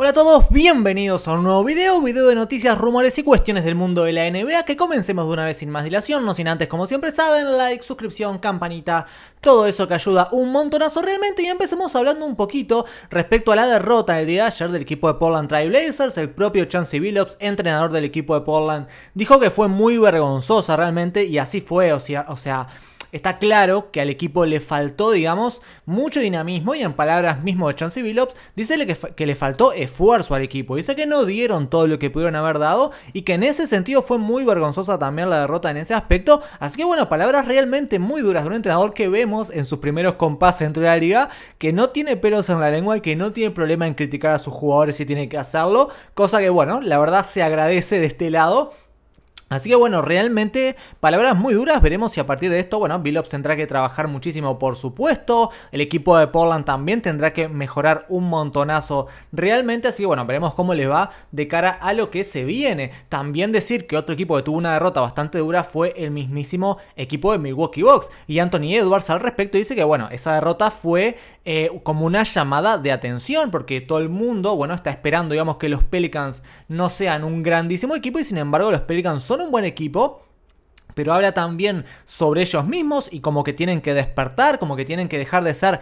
Hola a todos, bienvenidos a un nuevo video, video de noticias, rumores y cuestiones del mundo de la NBA que comencemos de una vez sin más dilación, no sin antes como siempre saben, like, suscripción, campanita, todo eso que ayuda un montonazo realmente y empecemos hablando un poquito respecto a la derrota el día de ayer del equipo de Portland Trail Blazers, el propio Chancey Billups, entrenador del equipo de Portland, dijo que fue muy vergonzosa realmente y así fue, o sea, o sea Está claro que al equipo le faltó, digamos, mucho dinamismo y en palabras mismo de Chancey Billups, dice que, que le faltó esfuerzo al equipo. Dice que no dieron todo lo que pudieron haber dado y que en ese sentido fue muy vergonzosa también la derrota en ese aspecto. Así que bueno, palabras realmente muy duras de un entrenador que vemos en sus primeros compases dentro de la liga, que no tiene pelos en la lengua y que no tiene problema en criticar a sus jugadores si tiene que hacerlo. Cosa que bueno, la verdad se agradece de este lado. Así que bueno, realmente palabras muy duras, veremos si a partir de esto, bueno, Billups tendrá que trabajar muchísimo por supuesto, el equipo de Portland también tendrá que mejorar un montonazo realmente, así que bueno, veremos cómo les va de cara a lo que se viene. También decir que otro equipo que tuvo una derrota bastante dura fue el mismísimo equipo de Milwaukee Bucks y Anthony Edwards al respecto dice que bueno, esa derrota fue eh, como una llamada de atención porque todo el mundo, bueno, está esperando digamos que los Pelicans no sean un grandísimo equipo y sin embargo los Pelicans son un buen equipo, pero habla también sobre ellos mismos y como que tienen que despertar, como que tienen que dejar de ser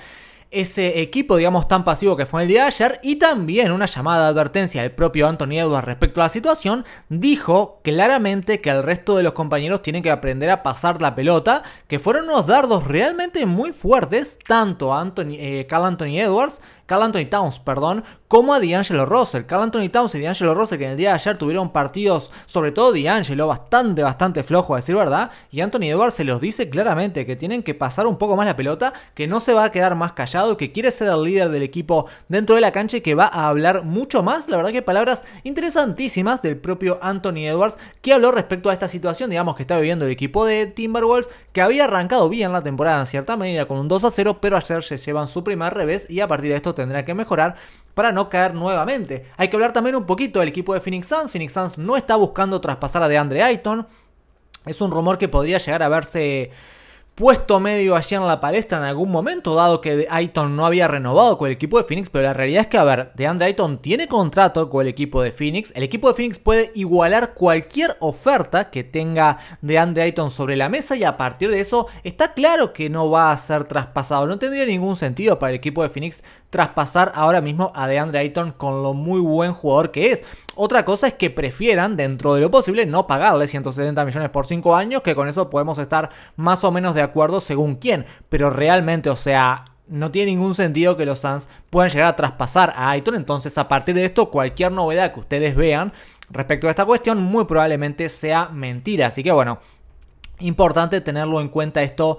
ese equipo, digamos, tan pasivo que fue el día de ayer y también una llamada de advertencia del propio Anthony Edwards respecto a la situación, dijo claramente que el resto de los compañeros tienen que aprender a pasar la pelota, que fueron unos dardos realmente muy fuertes, tanto Anthony, Cal eh, Carl Anthony Edwards Carl Anthony Towns, perdón, como a D'Angelo Russell. Carl Anthony Towns y D'Angelo Russell que en el día de ayer tuvieron partidos, sobre todo D'Angelo, bastante, bastante flojo a decir verdad. Y Anthony Edwards se los dice claramente que tienen que pasar un poco más la pelota, que no se va a quedar más callado, que quiere ser el líder del equipo dentro de la cancha que va a hablar mucho más. La verdad que palabras interesantísimas del propio Anthony Edwards que habló respecto a esta situación, digamos, que está viviendo el equipo de Timberwolves, que había arrancado bien la temporada en cierta medida con un 2 a 0, pero ayer se llevan su primer revés y a partir de esto tendrá que mejorar para no caer nuevamente. Hay que hablar también un poquito del equipo de Phoenix Suns. Phoenix Suns no está buscando traspasar a DeAndre Ayton. Es un rumor que podría llegar a verse puesto medio allí en la palestra en algún momento, dado que Ayton no había renovado con el equipo de Phoenix, pero la realidad es que, a ver, DeAndre Ayton tiene contrato con el equipo de Phoenix, el equipo de Phoenix puede igualar cualquier oferta que tenga DeAndre Ayton sobre la mesa y a partir de eso está claro que no va a ser traspasado, no tendría ningún sentido para el equipo de Phoenix traspasar ahora mismo a DeAndre Ayton con lo muy buen jugador que es. Otra cosa es que prefieran, dentro de lo posible, no pagarle 170 millones por 5 años, que con eso podemos estar más o menos de acuerdo según quién, pero realmente, o sea, no tiene ningún sentido que los Suns puedan llegar a traspasar a Aiton. Entonces, a partir de esto, cualquier novedad que ustedes vean respecto a esta cuestión, muy probablemente sea mentira. Así que bueno, importante tenerlo en cuenta esto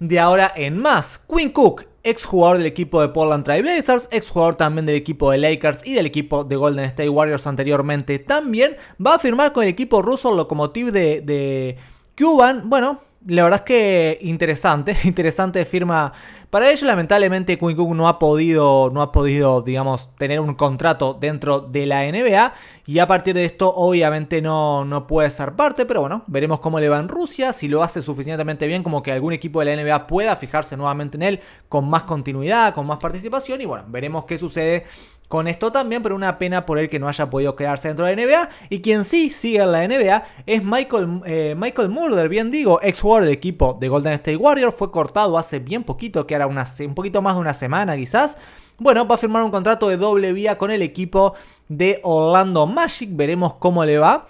de ahora en más. Quinn Cook, ex jugador del equipo de Portland Trail Blazers, ex jugador también del equipo de Lakers y del equipo de Golden State Warriors anteriormente, también va a firmar con el equipo ruso Lokomotiv de, de Cuban. Bueno, la verdad es que interesante, interesante firma para ello Lamentablemente, Quinn no ha podido, no ha podido, digamos, tener un contrato dentro de la NBA. Y a partir de esto, obviamente, no, no puede ser parte. Pero bueno, veremos cómo le va en Rusia. Si lo hace suficientemente bien, como que algún equipo de la NBA pueda fijarse nuevamente en él con más continuidad, con más participación. Y bueno, veremos qué sucede con esto también, pero una pena por él que no haya podido quedarse dentro de la NBA. Y quien sí sigue en la NBA es Michael, eh, Michael Mulder, bien digo, ex jugador del equipo de Golden State Warriors. Fue cortado hace bien poquito, que era una, un poquito más de una semana quizás. Bueno, va a firmar un contrato de doble vía con el equipo de Orlando Magic. Veremos cómo le va.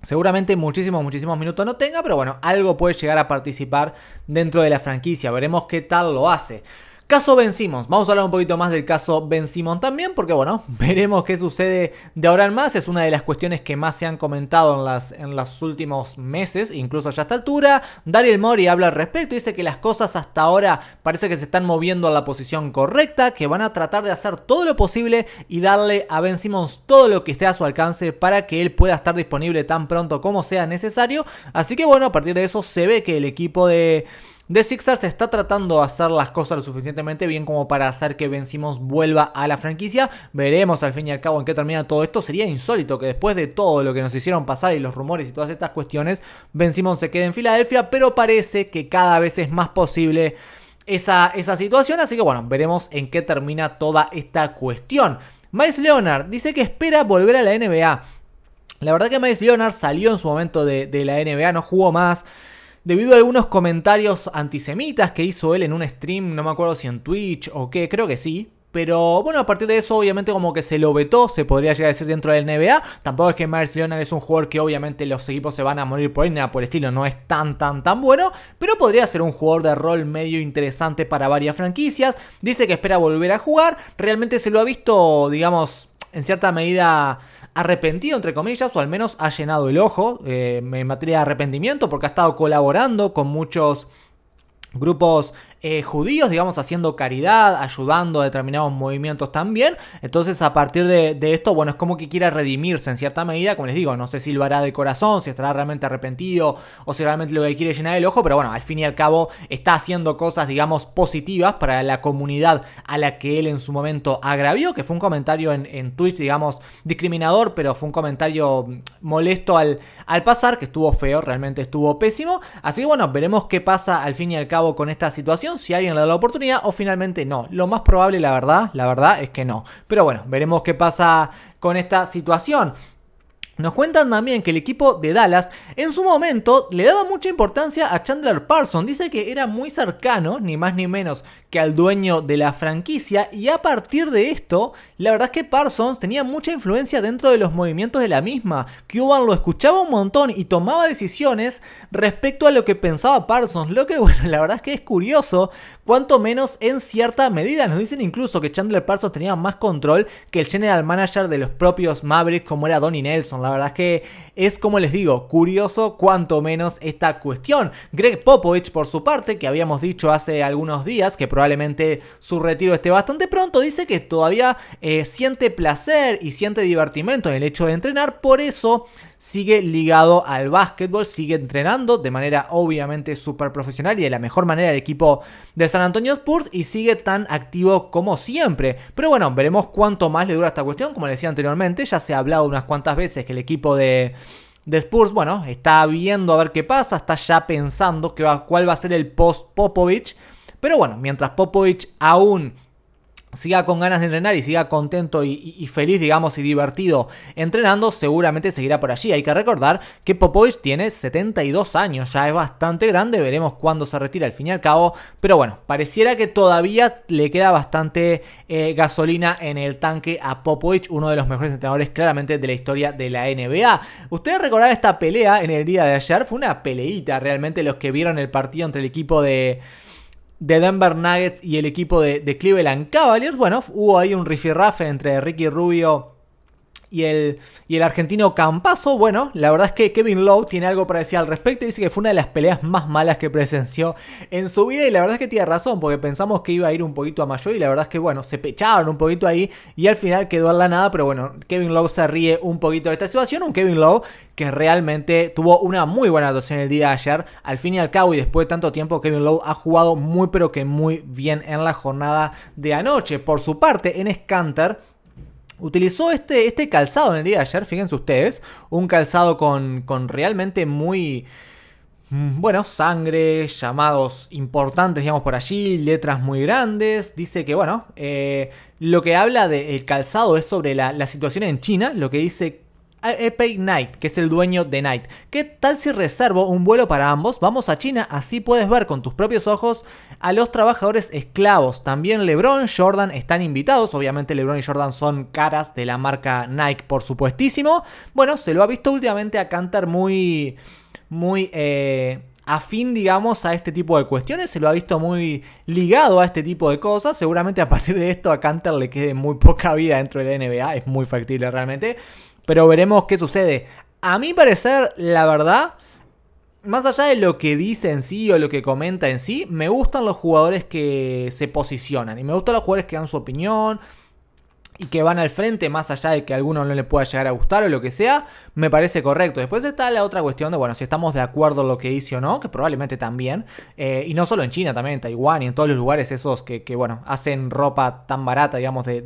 Seguramente muchísimos, muchísimos minutos no tenga, pero bueno, algo puede llegar a participar dentro de la franquicia. Veremos qué tal lo hace. Caso Ben Simmons. Vamos a hablar un poquito más del caso Ben Simmons también, porque bueno, veremos qué sucede de ahora en más. Es una de las cuestiones que más se han comentado en, las, en los últimos meses, incluso ya a esta altura. Daryl Mori habla al respecto dice que las cosas hasta ahora parece que se están moviendo a la posición correcta, que van a tratar de hacer todo lo posible y darle a Ben Simmons todo lo que esté a su alcance para que él pueda estar disponible tan pronto como sea necesario. Así que bueno, a partir de eso se ve que el equipo de The Sixers se está tratando de hacer las cosas lo suficientemente bien como para hacer que Ben Simmons vuelva a la franquicia. Veremos al fin y al cabo en qué termina todo esto. Sería insólito que después de todo lo que nos hicieron pasar y los rumores y todas estas cuestiones, Ben Simmons se quede en Filadelfia, pero parece que cada vez es más posible esa, situación. Así que bueno, veremos en qué termina toda esta cuestión. Miles Leonard dice que espera volver a la NBA. La verdad que Miles Leonard salió en su momento de la NBA, no jugó más debido a algunos comentarios antisemitas que hizo él en un stream, no me acuerdo si en Twitch o qué, creo que sí, pero bueno, a partir de eso, obviamente, como que se lo vetó, se podría llegar a decir dentro del NBA. Tampoco es que Myers Leonard es un jugador que obviamente los equipos se van a morir por él, nada por el estilo, no es tan, tan, tan bueno. Pero podría ser un jugador de rol medio interesante para varias franquicias. Dice que espera volver a jugar. Realmente se lo ha visto, digamos, en cierta medida arrepentido, entre comillas, o al menos ha llenado el ojo eh, en materia de arrepentimiento, porque ha estado colaborando con muchos grupos eh, judíos, digamos, haciendo caridad, ayudando a determinados movimientos también. Entonces, a partir de, esto, bueno, es como que quiera redimirse en cierta medida, como les digo, no sé si lo hará de corazón, si estará realmente arrepentido o si realmente lo que quiere llenar el ojo, pero bueno, al fin y al cabo está haciendo cosas, digamos, positivas para la comunidad a la que él en su momento agravió, que fue un comentario en, Twitch, digamos, discriminador, pero fue un comentario molesto al, al pasar, que estuvo feo, realmente estuvo pésimo. Así que bueno, veremos qué pasa al fin y al cabo con esta situación si alguien le da la oportunidad o finalmente no. Lo más probable, la verdad, la verdad es que no. Pero bueno, veremos qué pasa con esta situación. Nos cuentan también que el equipo de Dallas en su momento le daba mucha importancia a Chandler Parsons. Dice que era muy cercano, ni más ni menos, que al dueño de la franquicia. Y a partir de esto, la verdad es que Parsons tenía mucha influencia dentro de los movimientos de la misma. Cuban lo escuchaba un montón y tomaba decisiones respecto a lo que pensaba Parsons. Lo que, bueno, la verdad es que es curioso cuanto menos en cierta medida. Nos dicen incluso que Chandler Parsons tenía más control que el general manager de los propios Mavericks como era Donnie Nelson. La verdad es que es como les digo, curioso cuanto menos esta cuestión. Greg Popovich por su parte, que habíamos dicho hace algunos días que probablemente su retiro esté bastante pronto, dice que todavía eh, siente placer y siente divertimento en el hecho de entrenar, por eso sigue ligado al básquetbol, sigue entrenando de manera obviamente súper profesional y de la mejor manera el equipo de San Antonio Spurs y sigue tan activo como siempre. Pero bueno, veremos cuánto más le dura esta cuestión. Como le decía anteriormente, ya se ha hablado unas cuantas veces que el equipo de Spurs, bueno, está viendo a ver qué pasa, está ya pensando que va, cuál va a ser el post Popovich. Pero bueno, mientras Popovich aún siga con ganas de entrenar y siga contento y, feliz, digamos, y divertido entrenando, seguramente seguirá por allí. Hay que recordar que Popovich tiene 72 años, ya es bastante grande, veremos cuándo se retira al fin y al cabo, pero bueno, pareciera que todavía le queda bastante eh, gasolina en el tanque a Popovich, uno de los mejores entrenadores claramente de la historia de la NBA. Ustedes recordarán esta pelea en el día de ayer, fue una peleita realmente los que vieron el partido entre el equipo de de Denver Nuggets y el equipo de, Cleveland Cavaliers. Bueno, hubo ahí un rifirrafe entre Ricky Rubio y el, y el argentino Campazo, bueno, la verdad es que Kevin Lowe tiene algo para decir al respecto. Dice que fue una de las peleas más malas que presenció en su vida y la verdad es que tiene razón, porque pensamos que iba a ir un poquito a mayor y la verdad es que, bueno, se pecharon un poquito ahí y al final quedó en la nada, pero bueno, Kevin Lowe se ríe un poquito de esta situación. Un Kevin Lowe que realmente tuvo una muy buena actuación el día de ayer. Al fin y al cabo, y después de tanto tiempo, Kevin Lowe ha jugado muy, pero que muy bien en la jornada de anoche. Por su parte, en Scanter Utilizó este, este calzado en el día de ayer, fíjense ustedes, un calzado con, realmente muy... Mm, bueno, sangre, llamados importantes, digamos, por allí, letras muy grandes. Dice que, bueno, eh, lo que habla del calzado es sobre la, la situación en China, lo que dice Epic Knight, que es el dueño de Knight. ¿Qué tal si reservo un vuelo para ambos? Vamos a China, así puedes ver con tus propios ojos a los trabajadores esclavos. También LeBron, Jordan están invitados. Obviamente LeBron y Jordan son caras de la marca Nike, por supuestísimo. Bueno, se lo ha visto últimamente a Cantar muy... muy... Eh afín, digamos, a este tipo de cuestiones. Se lo ha visto muy ligado a este tipo de cosas. Seguramente a partir de esto a Cantar le quede muy poca vida dentro de la NBA. Es muy factible realmente. Pero veremos qué sucede. A mi parecer, la verdad, más allá de lo que dice en sí o lo que comenta en sí, me gustan los jugadores que se posicionan. Y me gustan los jugadores que dan su opinión y que van al frente, más allá de que a alguno no le pueda llegar a gustar o lo que sea, me parece correcto. Después está la otra cuestión de, bueno, si estamos de acuerdo en lo que dice o no, que probablemente también, eh, y no solo en China, también en Taiwán y en todos los lugares esos que, bueno, hacen ropa tan barata, digamos, de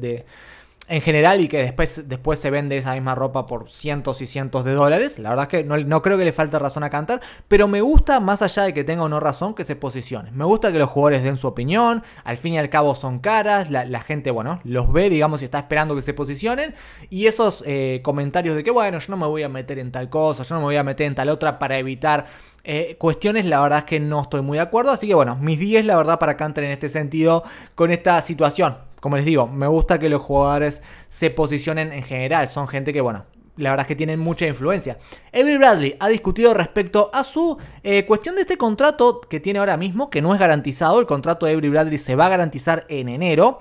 en general y que después, después se vende esa misma ropa por cientos y cientos de dólares. La verdad es que no, creo que le falte razón a Cantar, pero me gusta, más allá de que tenga o no razón, que se posicione. Me gusta que los jugadores den su opinión, al fin y al cabo son caras, la, gente, bueno, los ve, digamos, y está esperando que se posicionen. Y esos eh, comentarios de que, bueno, yo no me voy a meter en tal cosa, yo no me voy a meter en tal otra para evitar eh, cuestiones, la verdad es que no estoy muy de acuerdo. Así que bueno, mis 10, la verdad, para Cantar en este sentido, con esta situación como les digo, me gusta que los jugadores se posicionen en general. Son gente que, bueno, la verdad es que tienen mucha influencia. Avery Bradley ha discutido respecto a su eh, cuestión de este contrato que tiene ahora mismo, que no es garantizado. El contrato de Avery Bradley se va a garantizar en enero.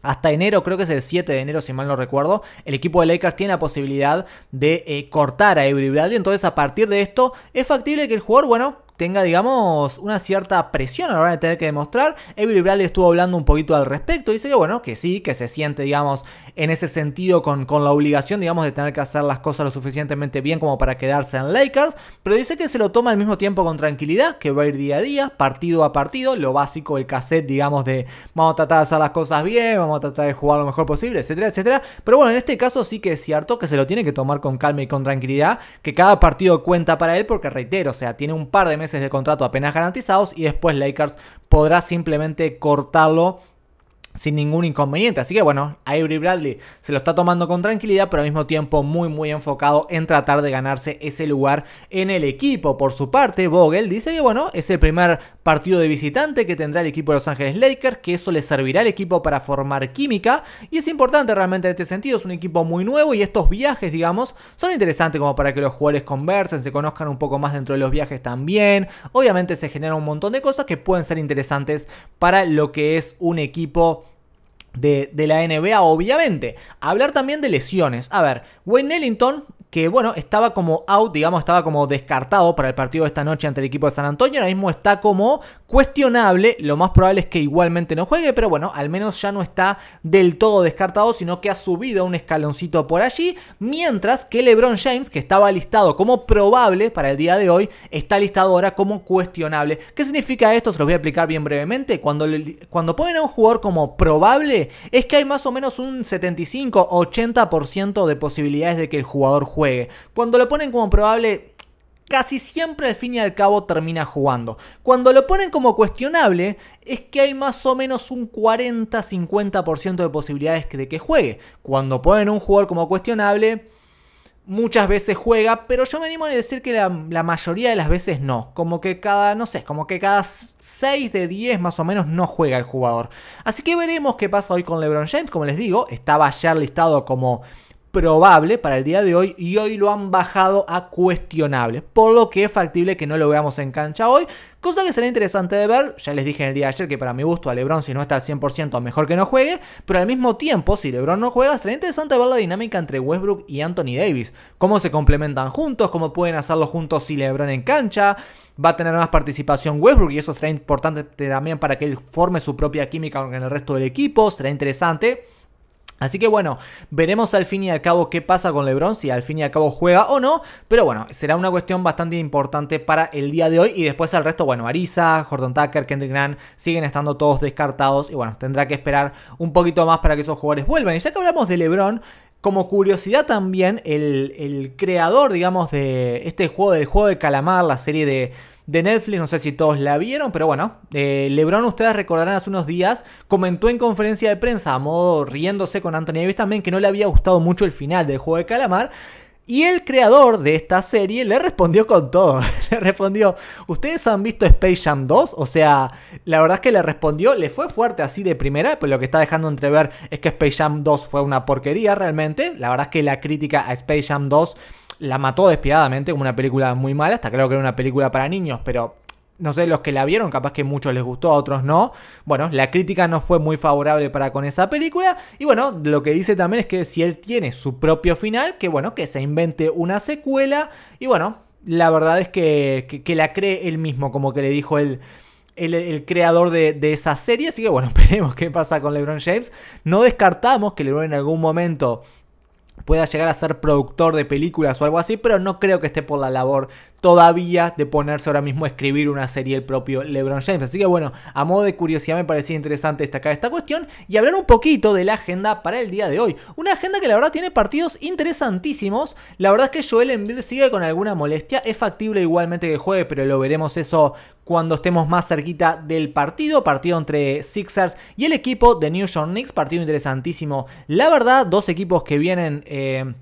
Hasta enero, creo que es el 7 de enero, si mal no recuerdo, el equipo de Lakers tiene la posibilidad de eh, cortar a Avery Bradley. Entonces, a partir de esto, es factible que el jugador, bueno, tenga, digamos, una cierta presión a la hora de tener que demostrar. Evil Bradley estuvo hablando un poquito al respecto. Dice que, bueno, que sí, que se siente, digamos, en ese sentido con, con la obligación, digamos, de tener que hacer las cosas lo suficientemente bien como para quedarse en Lakers. Pero dice que se lo toma al mismo tiempo con tranquilidad, que va a ir día a día, partido a partido. Lo básico, el cassette, digamos, de vamos a tratar de hacer las cosas bien, vamos a tratar de jugar lo mejor posible, etcétera, etcétera. Pero bueno, en este caso sí que es cierto que se lo tiene que tomar con calma y con tranquilidad, que cada partido cuenta para él, porque reitero, o sea, tiene un par de meses de contrato apenas garantizados y después Lakers podrá simplemente cortarlo sin ningún inconveniente. Así que bueno, Avery Bradley se lo está tomando con tranquilidad, pero al mismo tiempo muy muy enfocado en tratar de ganarse ese lugar en el equipo. Por su parte, Vogel dice que bueno, es el primer partido de visitante que tendrá el equipo de Los Ángeles Lakers, que eso le servirá al equipo para formar química y es importante realmente en este sentido, es un equipo muy nuevo y estos viajes, digamos, son interesantes como para que los jugadores conversen, se conozcan un poco más dentro de los viajes también. Obviamente se generan un montón de cosas que pueden ser interesantes para lo que es un equipo de, la NBA, obviamente. Hablar también de lesiones. A ver, Wayne Ellington que bueno, estaba como out, digamos, estaba como descartado para el partido de esta noche ante el equipo de San Antonio. Ahora mismo está como cuestionable, lo más probable es que igualmente no juegue, pero bueno, al menos ya no está del todo descartado, sino que ha subido un escaloncito por allí, mientras que LeBron James, que estaba listado como probable para el día de hoy, está listado ahora como cuestionable. ¿Qué significa esto? Se los voy a explicar bien brevemente. Cuando, cuando ponen a un jugador como probable, es que hay más o menos un 75-80% de posibilidades de que el jugador juegue cuando lo ponen como probable, casi siempre al fin y al cabo termina jugando. Cuando lo ponen como cuestionable, es que hay más o menos un 40-50% de posibilidades de que juegue. Cuando ponen un jugador como cuestionable, muchas veces juega, pero yo me animo a decir que la, mayoría de las veces no. Como que cada, no sé, como que cada 6 de 10 más o menos no juega el jugador. Así que veremos qué pasa hoy con LeBron James. Como les digo, estaba ayer listado como probable para el día de hoy y hoy lo han bajado a cuestionable, por lo que es factible que no lo veamos en cancha hoy, cosa que será interesante de ver, ya les dije en el día de ayer que para mi gusto a Lebron si no está al 100% mejor que no juegue, pero al mismo tiempo si Lebron no juega será interesante ver la dinámica entre Westbrook y Anthony Davis, cómo se complementan juntos, cómo pueden hacerlo juntos si Lebron en cancha, va a tener más participación Westbrook y eso será importante también para que él forme su propia química con el resto del equipo, será interesante. Así que bueno, veremos al fin y al cabo qué pasa con LeBron, si al fin y al cabo juega o no, pero bueno, será una cuestión bastante importante para el día de hoy y después al resto, bueno, Arisa, Jordan Tucker, Kendrick Nunn siguen estando todos descartados y bueno, tendrá que esperar un poquito más para que esos jugadores vuelvan. Y ya que hablamos de LeBron, como curiosidad también, el, el creador, digamos, de este juego, del juego de calamar, la serie de de Netflix, no sé si todos la vieron, pero bueno, eh, Lebron, ustedes recordarán hace unos días, comentó en conferencia de prensa, a modo riéndose con Anthony Davis también, que no le había gustado mucho el final del juego de Calamar. Y el creador de esta serie le respondió con todo. le respondió, ¿ustedes han visto Space Jam 2? O sea, la verdad es que le respondió, le fue fuerte así de primera, pero lo que está dejando entrever es que Space Jam 2 fue una porquería realmente. La verdad es que la crítica a Space Jam 2 la mató despiadadamente como una película muy mala. hasta claro que era una película para niños, pero no sé, los que la vieron, capaz que muchos les gustó, a otros no. Bueno, la crítica no fue muy favorable para con esa película. Y bueno, lo que dice también es que si él tiene su propio final, que bueno, que se invente una secuela. Y bueno, la verdad es que, que, la cree él mismo, como que le dijo El, el, creador de, de, esa serie. Así que bueno, esperemos qué pasa con LeBron James. No descartamos que LeBron en algún momento pueda llegar a ser productor de películas o algo así, pero no creo que esté por la labor todavía de ponerse ahora mismo a escribir una serie el propio LeBron James. Así que bueno, a modo de curiosidad me parecía interesante destacar esta cuestión y hablar un poquito de la agenda para el día de hoy. Una agenda que la verdad tiene partidos interesantísimos. La verdad es que Joel Embiid sigue con alguna molestia. Es factible igualmente que juegue, pero lo veremos eso cuando estemos más cerquita del partido, partido entre Sixers y el equipo de New York Knicks, partido interesantísimo. La verdad, dos equipos que vienen... Eh,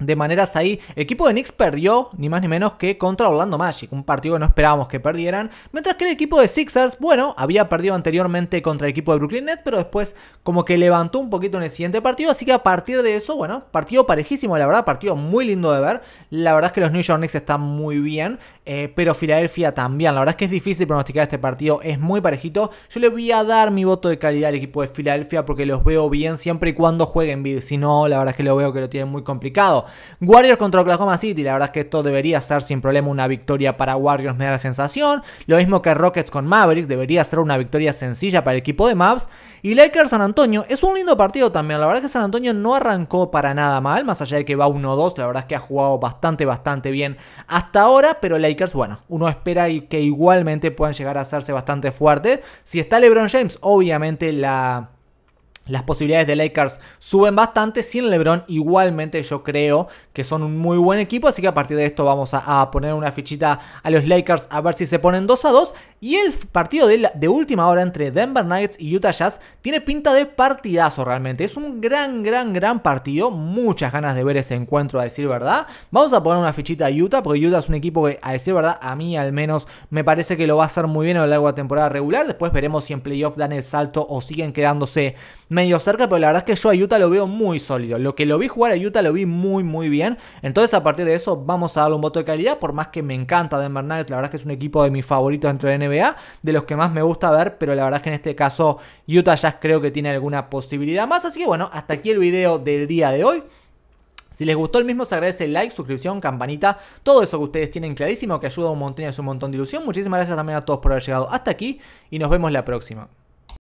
de maneras ahí. El equipo de Knicks perdió ni más ni menos que contra Orlando Magic, un partido que no esperábamos que perdieran, mientras que el equipo de Sixers, bueno, había perdido anteriormente contra el equipo de Brooklyn Nets, pero después como que levantó un poquito en el siguiente partido, así que a partir de eso, bueno, partido parejísimo, la verdad, partido muy lindo de ver. La verdad es que los New York Knicks están muy bien, eh, pero Filadelfia también. La verdad es que es difícil pronosticar este partido, es muy parejito. Yo le voy a dar mi voto de calidad al equipo de Filadelfia porque los veo bien siempre y cuando jueguen si no, la verdad es que lo veo que lo tienen muy complicado. Warriors contra Oklahoma City, la verdad es que esto debería ser sin problema una victoria para Warriors, me da la sensación. Lo mismo que Rockets con Mavericks, debería ser una victoria sencilla para el equipo de Mavs. Y Lakers San Antonio, es un lindo partido también, la verdad es que San Antonio no arrancó para nada mal, más allá de que va 1-2, la verdad es que ha jugado bastante, bastante bien hasta ahora, pero Lakers, bueno, uno espera que igualmente puedan llegar a hacerse bastante fuertes. Si está LeBron James, obviamente la las posibilidades de Lakers suben bastante. Sin LeBron, igualmente yo creo que son un muy buen equipo. Así que a partir de esto vamos a, poner una fichita a los Lakers a ver si se ponen 2 a 2. Y el partido de, última hora entre Denver Nuggets y Utah Jazz tiene pinta de partidazo realmente. Es un gran, gran, gran partido. Muchas ganas de ver ese encuentro, a decir verdad. Vamos a poner una fichita a Utah, porque Utah es un equipo que, a decir verdad, a mí al menos me parece que lo va a hacer muy bien en lo largo de temporada regular. Después veremos si en playoff dan el salto o siguen quedándose medio cerca. Pero la verdad es que yo a Utah lo veo muy sólido. Lo que lo vi jugar a Utah lo vi muy, muy bien. Entonces, a partir de eso, vamos a darle un voto de calidad. Por más que me encanta Denver Nuggets, la verdad es que es un equipo de mis favoritos entre NBA de los que más me gusta ver, pero la verdad es que en este caso Utah Jazz creo que tiene alguna posibilidad más. Así que bueno, hasta aquí el video del día de hoy. Si les gustó el mismo, se agradece el like, suscripción, campanita, todo eso que ustedes tienen clarísimo, que ayuda un montón y es un montón de ilusión. Muchísimas gracias también a todos por haber llegado hasta aquí y nos vemos la próxima.